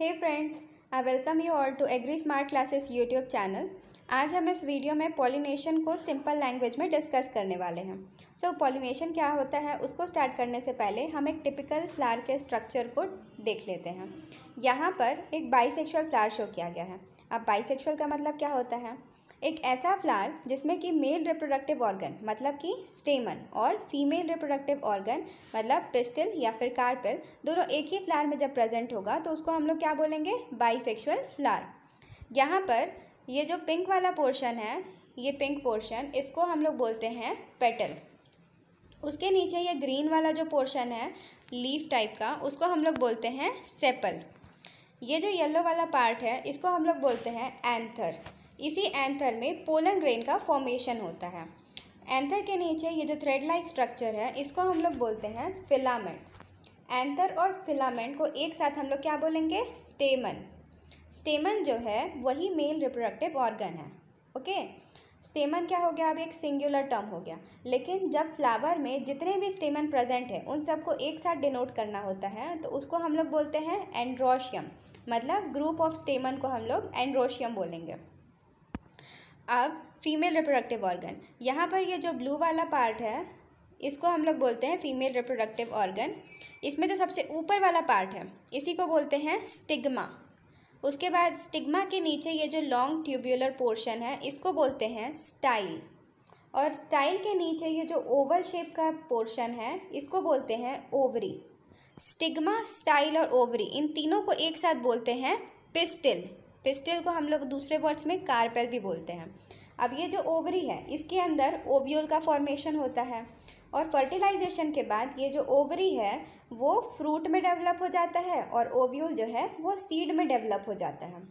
hey friends I welcome you all to agri smart classes YouTube channel आज हम इस video में pollination को सिंपल लैंग्वेज में डिस्कस करने वाले हैं सो so, पॉलिनेशन क्या होता है उसको स्टार्ट करने से पहले हम एक टिपिकल फ्लावर के स्ट्रक्चर को देख लेते हैं यहाँ पर एक बाइसेक्सुअल फ्लावर शो किया गया है अब बाइसेक्सुअल का मतलब क्या होता है एक ऐसा फ्लावर जिसमें कि मेल रिप्रोडक्टिव ऑर्गन मतलब कि स्टेमन और फीमेल रिप्रोडक्टिव ऑर्गन मतलब पिस्टिल या फिर कार्पिल दोनों एक ही फ्लावर में जब प्रेजेंट होगा तो उसको हम लोग क्या बोलेंगे बाईसेक्सुअल फ्लावर यहाँ पर ये जो पिंक वाला पोर्शन है ये पिंक पोर्शन इसको हम लोग बोलते हैं पेटल उसके नीचे ये ग्रीन वाला जो पोर्शन है लीफ टाइप का उसको हम लोग बोलते हैं सेपल ये जो येलो वाला पार्ट है इसको हम लोग बोलते हैं एंथर इसी एंथर में पोलन ग्रेन का फॉर्मेशन होता है एंथर के नीचे ये जो थ्रेड लाइक स्ट्रक्चर है इसको हम लोग बोलते हैं फिलामेंट एंथर और फिलामेंट को एक साथ हम लोग क्या बोलेंगे स्टेमन स्टेमन जो है वही मेल रिप्रोडक्टिव ऑर्गन है ओके स्टेमन क्या हो गया अब एक सिंगुलर टर्म हो गया लेकिन जब फ्लावर में जितने भी स्टेमन प्रेजेंट हैं उन सबको एक साथ डिनोट करना होता है तो उसको हम लोग बोलते हैं एंड्रोशियम मतलब ग्रुप ऑफ स्टेमन को हम लोग एंड्रोशियम बोलेंगे अब फीमेल रिप्रोडक्टिव ऑर्गन यहाँ पर ये जो ब्लू वाला पार्ट है इसको हम लोग बोलते हैं फीमेल रिप्रोडक्टिव ऑर्गन इसमें जो सबसे ऊपर वाला पार्ट है इसी को बोलते हैं स्टिग्मा उसके बाद स्टिग्मा के नीचे ये जो लॉन्ग ट्यूब्यूलर पोर्शन है इसको बोलते हैं स्टाइल और स्टाइल के नीचे ये जो ओवल शेप का पोर्शन है इसको बोलते हैं ओवरी स्टिग्मा स्टाइल और ओवरी इन तीनों को एक साथ बोलते हैं पिस्टिल पिस्टिल को हम लोग दूसरे वर्ड्स में कार्पेल भी बोलते हैं अब ये जो ओवरी है इसके अंदर ओव्यूल का फॉर्मेशन होता है और फर्टिलाइजेशन के बाद ये जो ओवरी है वो फ्रूट में डेवलप हो जाता है और ओवियोल जो है वो सीड में डेवलप हो जाता है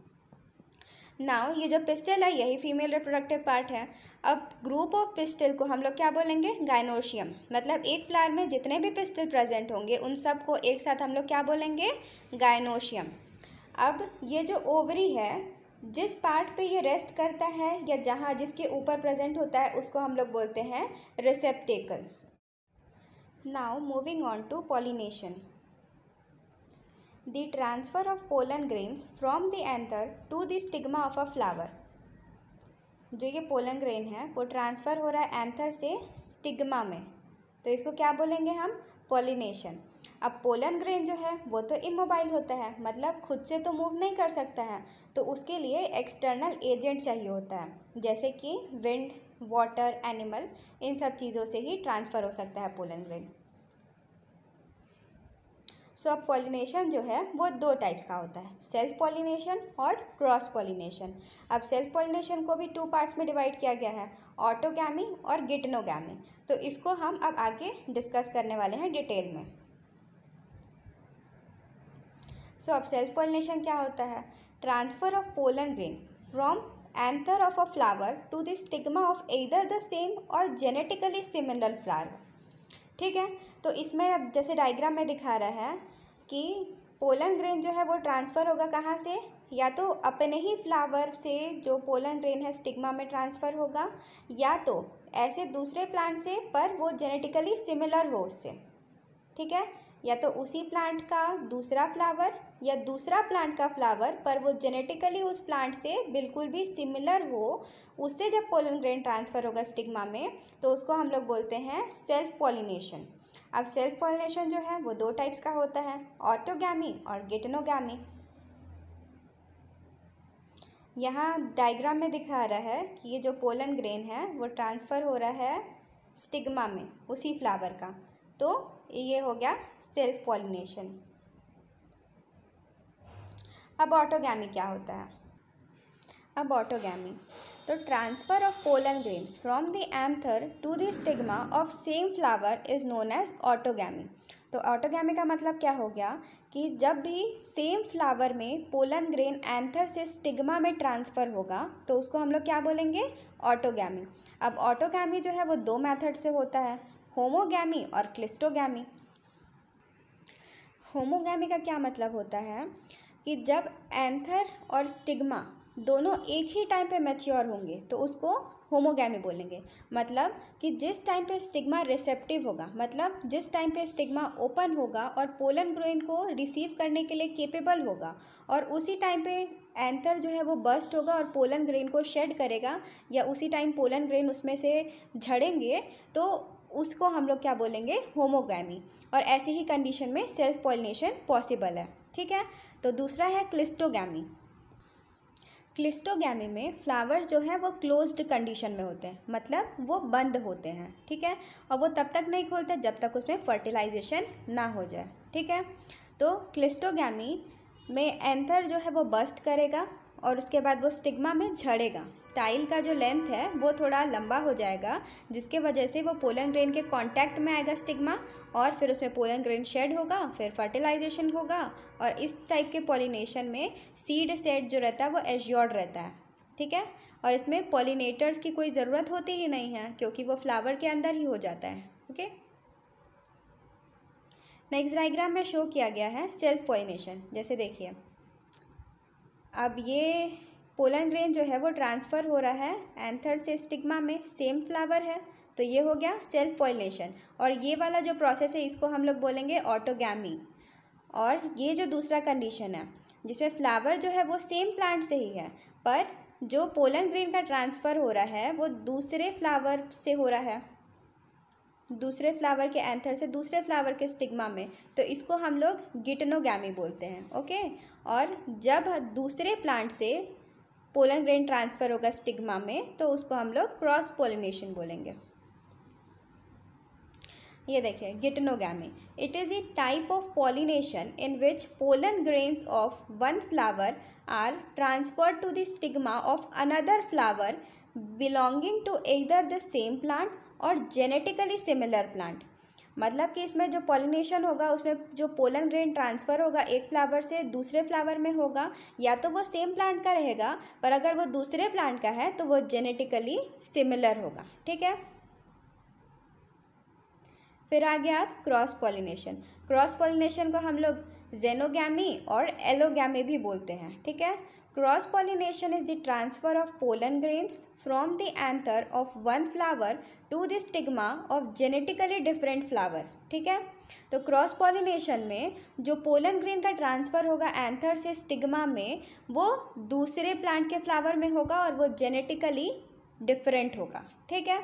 नाव ये जो पिस्टल है यही फीमेल रिप्रोडक्टिव पार्ट है अब ग्रुप ऑफ पिस्टल को हम लोग क्या बोलेंगे गाइनोशियम मतलब एक फ्लावर में जितने भी पिस्टल प्रेजेंट होंगे उन सबको एक साथ हम लोग क्या बोलेंगे गाइनोशियम अब ये जो ओवरी है जिस पार्ट पे ये रेस्ट करता है या जहाँ जिसके ऊपर प्रेजेंट होता है उसको हम लोग बोलते हैं receptacle now moving on to pollination the transfer of pollen grains from the anther to the stigma of a flower जो ये पोलन ग्रेन है वो ट्रांसफ़र हो रहा है एंथर से स्टिग्मा में तो इसको क्या बोलेंगे हम पोलिनेशन अब पोलन ग्रेन जो है वो तो इमोबाइल होता है मतलब खुद से तो मूव नहीं कर सकता है तो उसके लिए एक्सटर्नल एजेंट चाहिए होता है जैसे कि विंड वाटर एनिमल इन सब चीज़ों से ही ट्रांसफ़र हो सकता है पोलन ग्रेन सो अब पॉलिनेशन जो है वो दो टाइप्स का होता है सेल्फ पॉलिनेशन और क्रॉस पॉलिनेशन अब सेल्फ पॉलिनेशन को भी टू पार्ट्स में डिवाइड किया गया है ऑटोगैमी और गिटनोगैमी तो इसको हम अब आगे डिस्कस करने वाले हैं डिटेल में सो अब सेल्फ पोलिनेशन क्या होता है transfer of pollen grain from anther of a flower to the stigma of either the same और जेनेटिकली सिमिलर फ्लावर ठीक है तो इसमें अब जैसे डायग्राम में दिखा रहा है कि पोलन ग्रेन जो है वो ट्रांसफ़र होगा कहाँ से या तो अपने ही फ्लावर से जो पोलन ग्रेन है स्टिग्मा में ट्रांसफ़र होगा या तो ऐसे दूसरे प्लांट से पर वो जेनेटिकली सिमिलर हो उससे ठीक है या तो उसी प्लांट का दूसरा फ्लावर या दूसरा प्लांट का फ्लावर पर वो जेनेटिकली उस प्लांट से बिल्कुल भी सिमिलर हो उससे जब पोलन ग्रेन ट्रांसफ़र होगा स्टिग्मा में तो उसको हम लोग बोलते हैं सेल्फ पॉलिनेशन अब सेल्फ पॉलिनेशन जो है वो दो टाइप्स का होता है ऑटोगैमी और गेटनोगी यहाँ डायग्राम में दिखा रहा है कि ये जो पोलन ग्रेन है वो ट्रांसफ़र हो रहा है स्टिग्मा में उसी फ्लावर का तो ये हो गया सेल्फ पॉलिनेशन अब ऑटोगैमी क्या होता है अब ऑटोगैमी तो transfer of pollen grain from the anther to the stigma of same flower is known as autogamy तो ऑटोगैमी का मतलब क्या हो गया कि जब भी सेम फ्लावर में पोलन ग्रेन एंथर से स्टिग्मा में ट्रांसफ़र होगा तो उसको हम लोग क्या बोलेंगे ऑटोगैमी अब ऑटोगैमी जो है वो दो मेथड से होता है होमोगैमी और क्लिस्टोगैमी होमोगैमी का क्या मतलब होता है कि जब एंथर और स्टिग्मा दोनों एक ही टाइम पे मैच्योर होंगे तो उसको होमोगैमी बोलेंगे मतलब कि जिस टाइम पे स्टिग्मा रिसेप्टिव होगा मतलब जिस टाइम पे स्टिग्मा ओपन होगा और पोलन ग्रोइन को रिसीव करने के लिए केपेबल होगा और उसी टाइम पे एंथर जो है वो बस्ट होगा और पोलन ग्रेन को शेड करेगा या उसी टाइम पोलन ग्रेन उसमें से झड़ेंगे तो उसको हम लोग क्या बोलेंगे होमोगैमी और ऐसे ही कंडीशन में सेल्फ पॉलिनेशन पॉसिबल है ठीक है तो दूसरा है क्लिस्टोगैमी क्लिस्टोगैमी में फ्लावर्स जो हैं वो क्लोज्ड कंडीशन में होते हैं मतलब वो बंद होते हैं ठीक है और वो तब तक नहीं खोलते जब तक उसमें फर्टिलाइजेशन ना हो जाए ठीक है तो क्लिस्टोगैमी में एंथर जो है वो बस्ट करेगा और उसके बाद वो स्टिग्मा में झड़ेगा स्टाइल का जो लेंथ है वो थोड़ा लंबा हो जाएगा जिसके वजह से वो पोलन ग्रेन के कांटेक्ट में आएगा स्टिग्मा और फिर उसमें पोलन ग्रेन शेड होगा फिर फर्टिलाइजेशन होगा और इस टाइप के पॉलिनेशन में सीड सेट जो रहता है वो एश्योर्ड रहता है ठीक है और इसमें पॉलिनेटर्स की कोई ज़रूरत होती ही नहीं है क्योंकि वो फ्लावर के अंदर ही हो जाता है ओके नेक्स्ट डाइग्राम में शो किया गया है सेल्फ पॉलिनेशन जैसे देखिए अब ये पोलन ग्रेन जो है वो ट्रांसफ़र हो रहा है एंथर से स्टिग्मा में सेम फ्लावर है तो ये हो गया सेल्फ पॉलिनेशन और ये वाला जो प्रोसेस है इसको हम लोग बोलेंगे ऑटोगैमी और ये जो दूसरा कंडीशन है जिसमें फ्लावर जो है वो सेम प्लांट से ही है पर जो पोलन ग्रेन का ट्रांसफ़र हो रहा है वो दूसरे फ्लावर से हो रहा है दूसरे फ्लावर के एंथर से दूसरे फ्लावर के स्टिग्मा में तो इसको हम लोग गिटनोगी बोलते हैं ओके और जब दूसरे प्लांट से पोलन ग्रेन ट्रांसफ़र होगा स्टिग्मा में तो उसको हम लोग क्रॉस पोलिनेशन बोलेंगे ये देखिए geitonogamy it is a type of pollination in which pollen grains of one flower are transfer to the stigma of another flower belonging to either the same plant और genetically similar plant मतलब कि इसमें जो pollination होगा उसमें जो pollen grain transfer होगा एक फ्लावर से दूसरे फ्लावर में होगा या तो वो सेम प्लांट का रहेगा पर अगर वो दूसरे प्लांट का है तो वो जेनेटिकली सिमिलर होगा ठीक है फिर आ गया आप क्रॉस पॉलिनेशन क्रॉस पॉलिनेशन को हम लोग जेनोगैमी और एलोगैमी भी बोलते हैं ठीक है cross pollination is the transfer of pollen grains from the anther of one flower to the stigma of genetically different flower ठीक है तो क्रॉस पॉलिनेशन में जो पोलन ग्रेन का ट्रांसफर होगा एंथर से स्टिग्मा में वो दूसरे प्लांट के फ्लावर में होगा और वो जेनेटिकली डिफरेंट होगा ठीक है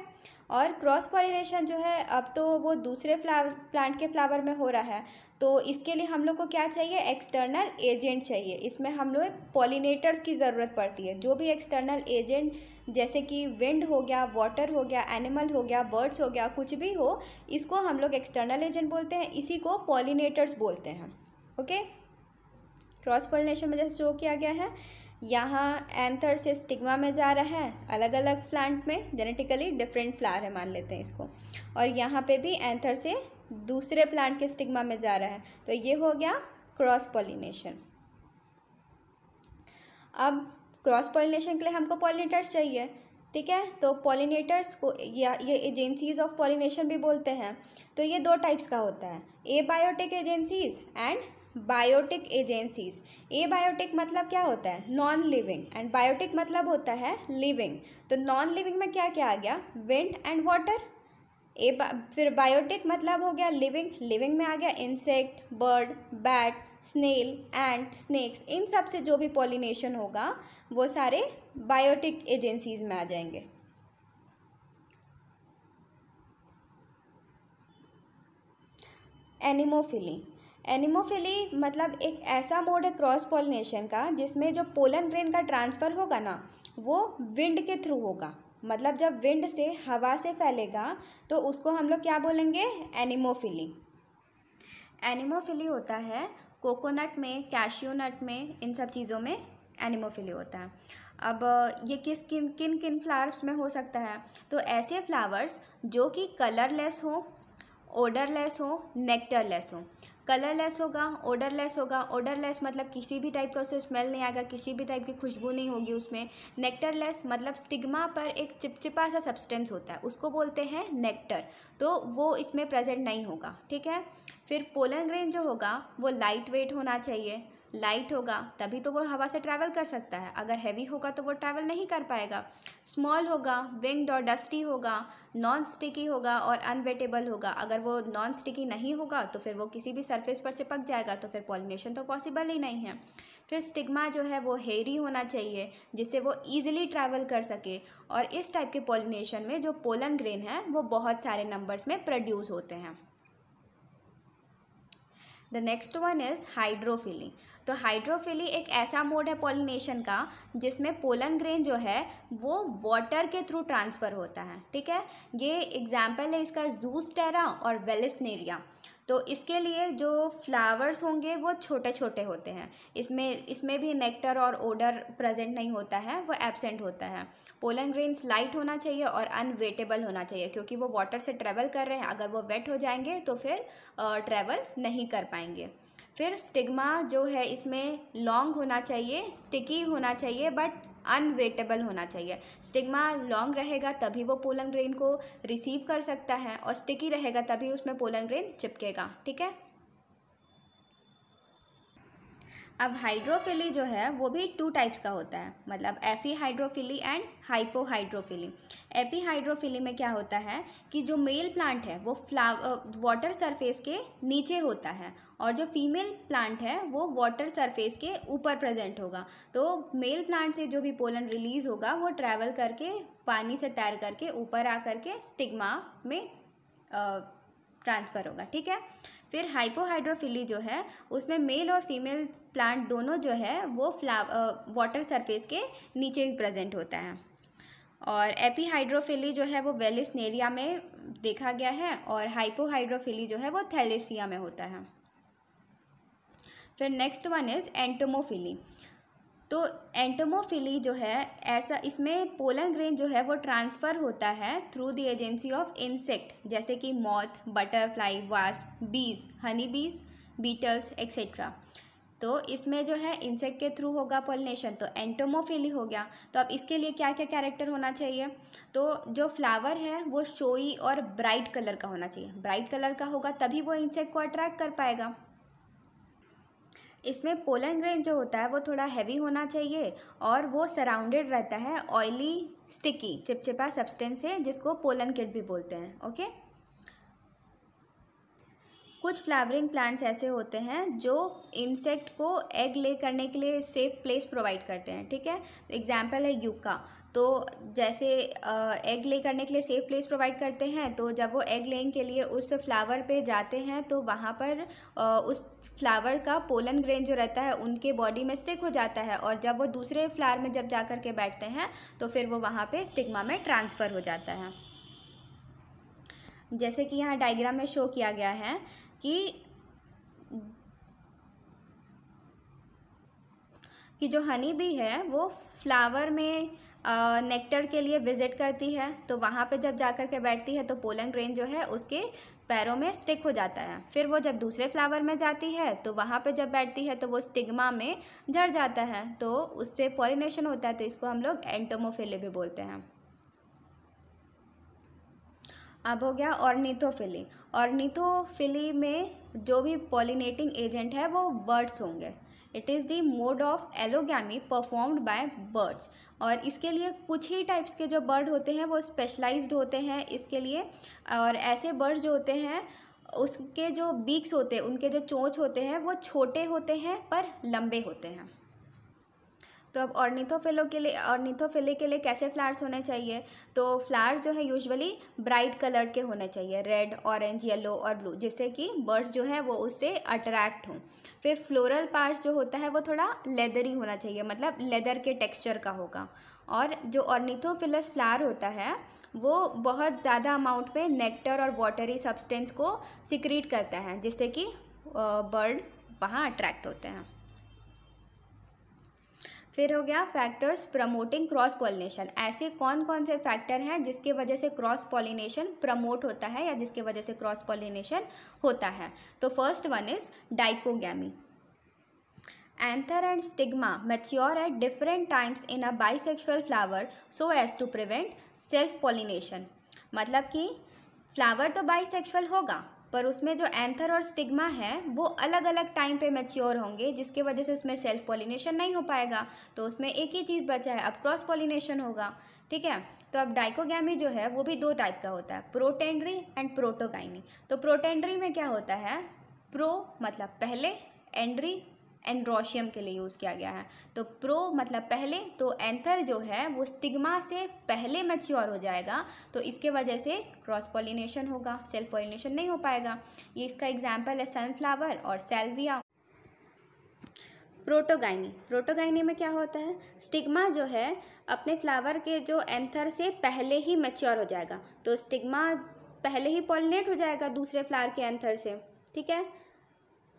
और क्रॉस पॉलिनेशन जो है अब तो वो दूसरे फ्लावर प्लांट के फ्लावर में हो रहा है तो इसके लिए हम लोग को क्या चाहिए एक्सटर्नल एजेंट चाहिए इसमें हम लोग पॉलिनेटर्स की ज़रूरत पड़ती है जो भी एक्सटर्नल एजेंट जैसे कि विंड हो गया वाटर हो गया एनिमल हो गया बर्ड्स हो गया कुछ भी हो इसको हम लोग एक्सटर्नल एजेंट बोलते हैं इसी को पॉलिनेटर्स बोलते हैं ओके क्रॉस पॉलिनेशन में जैसे शो किया गया है यहाँ एंथर से स्टिग्मा में जा रहा है अलग अलग प्लांट में जेनेटिकली डिफरेंट फ्लावर है मान लेते हैं इसको और यहाँ पे भी एंथर से दूसरे प्लांट के स्टिग्मा में जा रहा है तो ये हो गया क्रॉस पॉलिनेशन अब क्रॉस पॉलिनेशन के लिए हमको पॉलिनेटर्स चाहिए ठीक है तो पॉलिनेटर्स को या ये एजेंसीज ऑफ पॉलिनेशन भी बोलते हैं तो ये दो टाइप्स का होता है abiotic agencies and biotic agencies abiotic मतलब क्या होता है नॉन लिविंग एंड बायोटिक मतलब होता है लिविंग तो नॉन लिविंग में क्या क्या आ गया विंड एंड वाटर ए फिर बायोटिक मतलब हो गया लिविंग लिविंग में आ गया insect bird bat snail and snakes इन सब से जो भी पॉलिनेशन होगा वो सारे बायोटिक एजेंसीज में आ जाएंगे एनिमोफिली एनिमोफिली मतलब एक ऐसा मोड है क्रॉस पोलिनेशन का जिसमें जो पोलन ग्रेन का ट्रांसफ़र होगा ना वो विंड के थ्रू होगा मतलब जब विंड से हवा से फैलेगा तो उसको हम लोग क्या बोलेंगे एनिमोफिली एनिमोफिली होता है कोकोनट में कैशियो नट में इन सब चीज़ों में एनिमोफिली होता है अब ये किस किन किन किन फ्लावर्स में हो सकता है तो ऐसे फ्लावर्स जो कि कलरलेस हो ओडरलेस हो नेक्टरलेस हो कलरलेस होगा ऑर्डरलेस होगा ऑर्डरलेस मतलब किसी भी टाइप का उससे स्मेल नहीं आएगा किसी भी टाइप की खुशबू नहीं होगी उसमें नेक्टरलेस मतलब स्टिग्मा पर एक चिपचिपा सा सब्सटेंस होता है उसको बोलते हैं नेक्टर तो वो इसमें प्रेजेंट नहीं होगा ठीक है फिर पोलन ग्रेन जो होगा वो लाइट वेट होना चाहिए लाइट होगा तभी तो वो हवा से ट्रैवल कर सकता है अगर हैवी होगा तो वो ट्रैवल नहीं कर पाएगा स्मॉल होगा विंग्ड और डस्टी होगा नॉन स्टिकी होगा और अनवेटेबल होगा अगर वो नॉन स्टिकी नहीं होगा तो फिर वो किसी भी सरफेस पर चिपक जाएगा तो फिर पॉलिनेशन तो पॉसिबल ही नहीं है फिर स्टिग्मा जो है वो हेरी होना चाहिए जिससे वो ईजिली ट्रैवल कर सके और इस टाइप के पॉलिनेशन में जो पोलन ग्रेन है वो बहुत सारे नंबर्स में प्रोड्यूस होते हैं the next one is hydrophily तो हाइड्रोफिली एक ऐसा मोड है पोलिनेशन का जिसमें पोलन ग्रेन जो है वो वाटर के थ्रू ट्रांसफ़र होता है ठीक है ये एग्जाम्पल है इसका जूस टेरा और वेलिसनेरिया तो इसके लिए जो फ्लावर्स होंगे वो छोटे छोटे होते हैं इसमें इसमें भी नेक्टर और ओडर प्रेजेंट नहीं होता है वो एबसेंट होता है पोलन ग्रेन्स लाइट होना चाहिए और अनवेटेबल होना चाहिए क्योंकि वो वाटर से ट्रैवल कर रहे हैं अगर वो वेट हो जाएंगे तो फिर ट्रैवल नहीं कर पाएंगे फिर स्टिग्मा जो है इसमें लॉन्ग होना चाहिए स्टिकी होना चाहिए बट अनवेटेबल होना चाहिए स्टिग्मा लॉन्ग रहेगा तभी वो पोलन ग्रेन को रिसीव कर सकता है और स्टिकी रहेगा तभी उसमें पोलन ग्रेन चिपकेगा ठीक है अब हाइड्रोफिली जो है वो भी टू टाइप्स का होता है मतलब epihydrophily and hypohydrophily epihydrophily में क्या होता है कि जो मेल प्लांट है वो फ्लाव वाटर सरफेस के नीचे होता है और जो फीमेल प्लांट है वो वाटर सरफेस के ऊपर प्रेजेंट होगा तो मेल प्लांट से जो भी पोलन रिलीज़ होगा वो ट्रैवल करके पानी से तैर करके ऊपर आ करके स्टिग्मा में आ, ट्रांसफ़र होगा ठीक है फिर हाइपोहाइड्रोफिली जो है उसमें मेल और फीमेल प्लांट दोनों जो है वो फ्ला वाटर सरफेस के नीचे भी प्रेजेंट होता है और एपीहाइड्रोफिली जो है वो वेलिसनेरिया में देखा गया है और हाइपोहाइड्रोफिली जो है वो थैलेसिया में होता है फिर नेक्स्ट वन इज़ एंटोमोफिली तो एंटोमोफिली जो है ऐसा इसमें पोलन ग्रेन जो है वो ट्रांसफ़र होता है through the agency of insect जैसे कि मौत बटरफ्लाई वास बीज हनी बीज बीटल्स एक्सेट्रा तो इसमें जो है इंसेक्ट के थ्रू होगा पोलिनेशन तो एंटोमोफिली हो गया तो अब इसके लिए क्या क्या कैरेक्टर होना चाहिए तो जो फ्लावर है वो शोई और ब्राइट कलर का होना चाहिए ब्राइट कलर का होगा तभी वो इंसेक्ट को अट्रैक्ट कर पाएगा इसमें पोलन ग्रेन जो होता है वो थोड़ा हैवी होना चाहिए और वो सराउंडेड रहता है ऑयली स्टिकी चिपचिपा सब्सटेंस से जिसको पोलन किट भी बोलते हैं ओके कुछ फ्लावरिंग प्लांट्स ऐसे होते हैं जो इंसेक्ट को एग ले करने के लिए सेफ प्लेस प्रोवाइड करते हैं ठीक है एग्जाम्पल है यूका तो जैसे एग ले करने के लिए सेफ प्लेस प्रोवाइड करते हैं तो जब वो एग लेने के लिए उस फ्लावर पे जाते हैं तो वहाँ पर उस फ्लावर का पोलन ग्रेन जो रहता है उनके बॉडी में स्टिक हो जाता है और जब वो दूसरे फ्लावर में जब जा कर के बैठते हैं तो फिर वो वहाँ पर स्टिग्मा में ट्रांसफ़र हो जाता है जैसे कि यहाँ डायग्राम में शो किया गया है कि कि जो हनी भी है वो फ्लावर में नेक्टर के लिए विज़िट करती है तो वहाँ पे जब जा कर के बैठती है तो पोलन ग्रेन जो है उसके पैरों में स्टिक हो जाता है फिर वो जब दूसरे फ्लावर में जाती है तो वहाँ पे जब बैठती है तो वो स्टिग्मा में जड़ जाता है तो उससे पॉलिनेशन होता है तो इसको हम लोग एंटोमोफिले भी बोलते हैं अब हो गया ऑर्निथोफिली ऑर्निथोफिली में जो भी पॉलिनेटिंग एजेंट है वो बर्ड्स होंगे it is the mode of allogamy performed by birds और इसके लिए कुछ ही टाइप्स के जो बर्ड होते हैं वो स्पेशलाइज्ड होते हैं इसके लिए और ऐसे बर्ड्स जो होते हैं उसके जो बीक्स होते हैं उनके जो चोंच होते हैं वो छोटे होते हैं पर लंबे होते हैं तो अब ऑर्निथोफेलो के लिए ऑर्निथोफेले के लिए कैसे फ्लावर्स होने चाहिए तो फ्लावर्स जो है यूजुअली ब्राइट कलर के होने चाहिए रेड ऑरेंज येलो और ब्लू जिससे कि बर्ड्स जो है वो उससे अट्रैक्ट हों फिर फ्लोरल पार्ट्स जो होता है वो थोड़ा लेदरी होना चाहिए मतलब लेदर के टेक्स्चर का होगा और जो ऑर्निथोफिलस फ्लावर होता है वो बहुत ज़्यादा अमाउंट में नेक्टर और वाटरी सब्सटेंस को सिक्रीट करता है जिससे कि बर्ड वहाँ अट्रैक्ट होते हैं फिर हो गया फैक्टर्स प्रमोटिंग क्रॉस पॉलिनेशन ऐसे कौन कौन से फैक्टर हैं जिसके वजह से क्रॉस पॉलिनेशन प्रमोट होता है या जिसके वजह से क्रॉस पॉलिनेशन होता है तो first one is anther and and mature at different times in a bisexual flower so as to prevent self pollination मतलब कि फ्लावर तो बाइसेक्सुअल होगा पर उसमें जो एंथर और स्टिग्मा है वो अलग अलग टाइम पे मैच्योर होंगे जिसके वजह से उसमें सेल्फ पॉलिनेशन नहीं हो पाएगा तो उसमें एक ही चीज़ बचा है अब क्रॉस पॉलिनेशन होगा ठीक है तो अब डाइकोगैमी जो है वो भी दो टाइप का होता है प्रोटेंड्री एंड प्रोटोगाइनी तो प्रोटेंड्री में क्या होता है प्रो मतलब पहले एंड्री एंड्रोशियम के लिए यूज़ किया गया है तो प्रो मतलब पहले तो एंथर जो है वो स्टिग्मा से पहले मच्योर हो जाएगा तो इसके वजह से क्रॉस पॉलिनेशन होगा सेल्फ पॉलिनेशन नहीं हो पाएगा ये इसका एग्जाम्पल है सनफ्लावर और सेल्विया प्रोटोगाइनी प्रोटोगाइनी में क्या होता है स्टिग्मा जो है अपने फ्लावर के जो एंथर से पहले ही मेच्योर हो जाएगा तो स्टिग्मा पहले ही पॉलिनेट हो जाएगा दूसरे फ्लावर के एंथर से ठीक है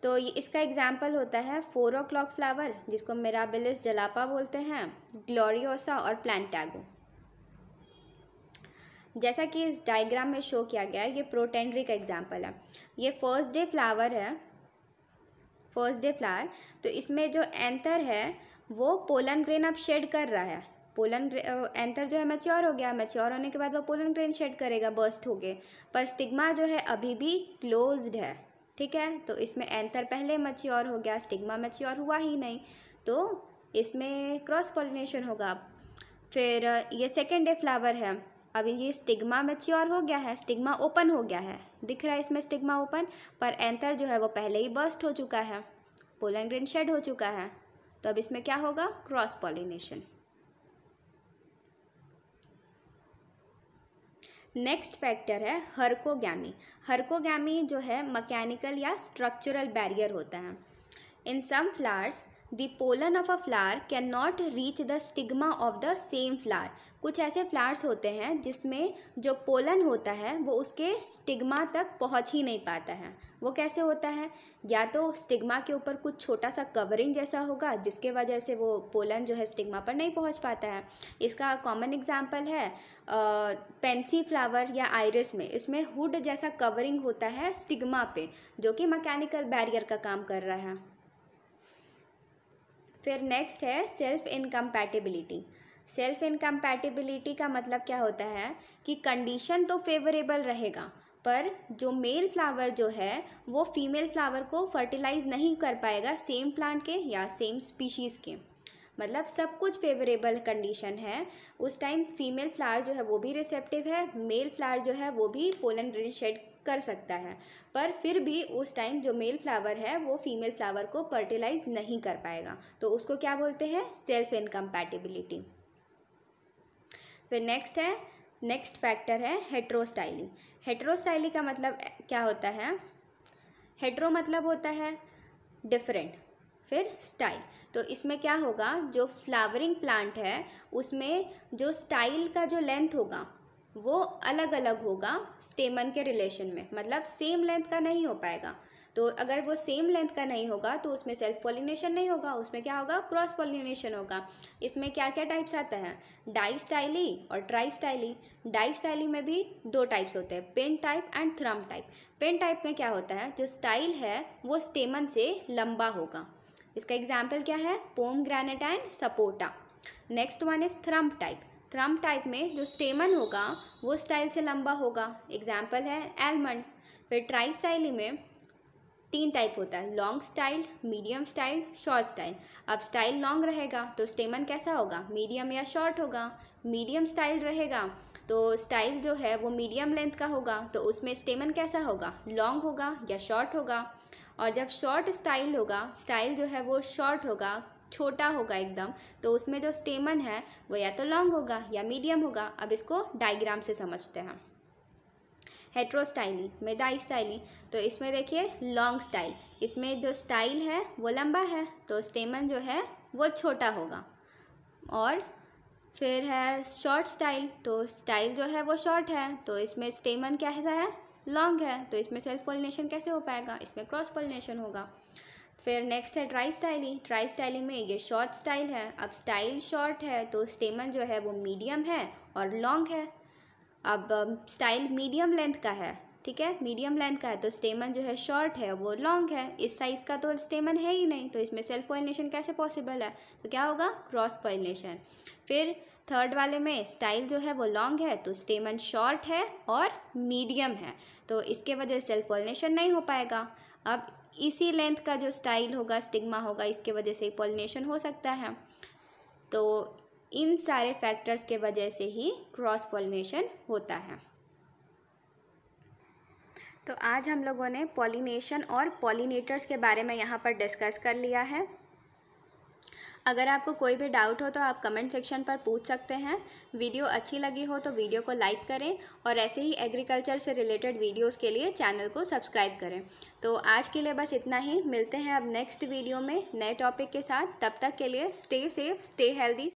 तो इसका एग्जाम्पल होता है फोर ओ क्लॉक फ्लावर जिसको मेराबिलिस जलापा बोलते हैं ग्लोरियोसा और प्लान्टैगो जैसा कि इस डायग्राम में शो किया गया है ये प्रोटेंड्री का एग्जाम्पल है ये फर्स्ट डे फ्लावर है फर्स्ट डे फ्लावर तो इसमें जो एंथर है वो पोलन ग्रेन अब शेड कर रहा है पोलन एंथर जो है मैच्योर हो गया मैच्योर होने के बाद वो पोलन ग्रेन शेड करेगा बर्स्ट हो गए पर स्टिग्मा जो है अभी भी क्लोज्ड है ठीक है तो इसमें एंथर पहले मच्योर हो गया स्टिग्मा मच्योर हुआ ही नहीं तो इसमें क्रॉस पॉलिनेशन होगा फिर ये सेकेंड डे फ्लावर है अभी ये स्टिग्मा मच्योर हो गया है स्टिग्मा ओपन हो गया है दिख रहा है इसमें स्टिग्मा ओपन पर एंथर जो है वो पहले ही बर्स्ट हो चुका है पोलन ग्रीन शेड हो चुका है तो अब इसमें क्या होगा क्रॉस पॉलिनेशन नेक्स्ट फैक्टर है हरकोगैमी हरकोगैमी जो है मैकेनिकल या स्ट्रक्चरल बैरियर होता है in some flowers the pollen of a flower can not reach the stigma of the same flower कुछ ऐसे फ्लावर्स होते हैं जिसमें जो पोलन होता है वो उसके स्टिग्मा तक पहुंच ही नहीं पाता है वो कैसे होता है या तो स्टिग्मा के ऊपर कुछ छोटा सा कवरिंग जैसा होगा जिसके वजह से वो पोलन जो है स्टिग्मा पर नहीं पहुंच पाता है इसका कॉमन एग्जाम्पल है पेंसी फ्लावर या आयरस में इसमें हुड जैसा कवरिंग होता है स्टिग्मा पे जो कि मैकेनिकल बैरियर का काम कर रहा है फिर नेक्स्ट है सेल्फ इनकम्पैटिबिलिटी सेल्फ इनकम्पैटिबिलिटी का मतलब क्या होता है कि कंडीशन तो फेवरेबल रहेगा पर जो मेल फ्लावर जो है वो फीमेल फ्लावर को फर्टिलाइज़ नहीं कर पाएगा सेम प्लांट के या सेम स्पीशीज़ के मतलब सब कुछ फेवरेबल कंडीशन है उस टाइम फीमेल फ्लावर जो है वो भी रिसेप्टिव है मेल फ्लावर जो है वो भी पोलन शेड कर सकता है पर फिर भी उस टाइम जो मेल फ्लावर है वो फीमेल फ्लावर को फर्टिलाइज़ नहीं कर पाएगा तो उसको क्या बोलते हैं सेल्फ इनकम्पैटिबिलिटी फिर नेक्स्ट है नेक्स्ट फैक्टर है हेट्रोस्टाइलिंग हेट्रोस्टाइली का मतलब क्या होता है हेट्रो मतलब होता है डिफरेंट फिर स्टाइल तो इसमें क्या होगा जो फ्लावरिंग प्लांट है उसमें जो स्टाइल का जो लेंथ होगा वो अलग अलग होगा स्टेमन के रिलेशन में मतलब सेम लेंथ का नहीं हो पाएगा तो अगर वो सेम लेंथ का नहीं होगा तो उसमें सेल्फ पॉलिनेशन नहीं होगा उसमें क्या होगा क्रॉस पॉलिनेशन होगा इसमें क्या क्या टाइप्स आता है डाई स्टाइली और ट्राई स्टाइली डाई स्टाइली में भी दो टाइप्स होते हैं pin type and thrum type pin type में क्या होता है जो स्टाइल है वो स्टेमन से लंबा होगा इसका एग्जाम्पल क्या है pomegranate and sapota next one is thrum type thrum type में जो स्टेमन होगा वो स्टाइल से लंबा होगा एग्जाम्पल है एलमंड फिर ट्राई स्टाइली में तीन टाइप होता है long style medium style short style अब स्टाइल लॉन्ग रहेगा तो स्टेमन कैसा होगा मीडियम या शॉर्ट होगा मीडियम स्टाइल रहेगा तो स्टाइल जो है वो मीडियम लेंथ का होगा तो उसमें स्टेमन कैसा होगा लॉन्ग होगा या शॉर्ट होगा और जब शॉर्ट स्टाइल होगा स्टाइल जो है वो शॉर्ट होगा छोटा होगा एकदम तो उसमें जो स्टेमन है वो या तो लॉन्ग होगा या मीडियम होगा अब इसको डायग्राम से समझते हैं हेट्रोस्टाइली मेदाई स्टाइली तो इसमें देखिए लॉन्ग स्टाइल इसमें जो स्टाइल है वो लंबा है तो स्टेमन जो है वो छोटा होगा और फिर है शॉर्ट स्टाइल तो स्टाइल जो है वो शॉर्ट है तो इसमें स्टेमन क्या है लॉन्ग है तो इसमें सेल्फ पोलिनेशन कैसे हो पाएगा इसमें क्रॉस पोलिनेशन होगा फिर नेक्स्ट है ट्राई स्टाइली ट्राई स्टाइली में ये शॉर्ट स्टाइल है अब स्टाइल शॉर्ट है तो स्टेमन जो है वो मीडियम है और लॉन्ग है अब स्टाइल मीडियम लेंथ का है ठीक है मीडियम लेंथ का है तो स्टेमन जो है शॉर्ट है वो लॉन्ग है इस साइज़ का तो स्टेमन है ही नहीं तो इसमें सेल्फ पॉलिनेशन कैसे पॉसिबल है तो क्या होगा क्रॉस पॉलिनेशन फिर थर्ड वाले में स्टाइल जो है वो लॉन्ग है तो स्टेमन शॉर्ट है और मीडियम है तो इसके वजह से सेल्फ पॉलिनेशन नहीं हो पाएगा अब इसी लेंथ का जो स्टाइल होगा स्टिग्मा होगा इसके वजह से पॉलिनेशन हो सकता है तो इन सारे फैक्टर्स के वजह से ही क्रॉस पॉलिनेशन होता है तो आज हम लोगों ने पॉलिनेशन और पॉलिनेटर्स के बारे में यहाँ पर डिस्कस कर लिया है अगर आपको कोई भी डाउट हो तो आप कमेंट सेक्शन पर पूछ सकते हैं वीडियो अच्छी लगी हो तो वीडियो को लाइक करें और ऐसे ही एग्रीकल्चर से रिलेटेड वीडियोस के लिए चैनल को सब्सक्राइब करें तो आज के लिए बस इतना ही मिलते हैं अब नेक्स्ट वीडियो में नए टॉपिक के साथ तब तक के लिए स्टे सेफ स्टे हेल्दी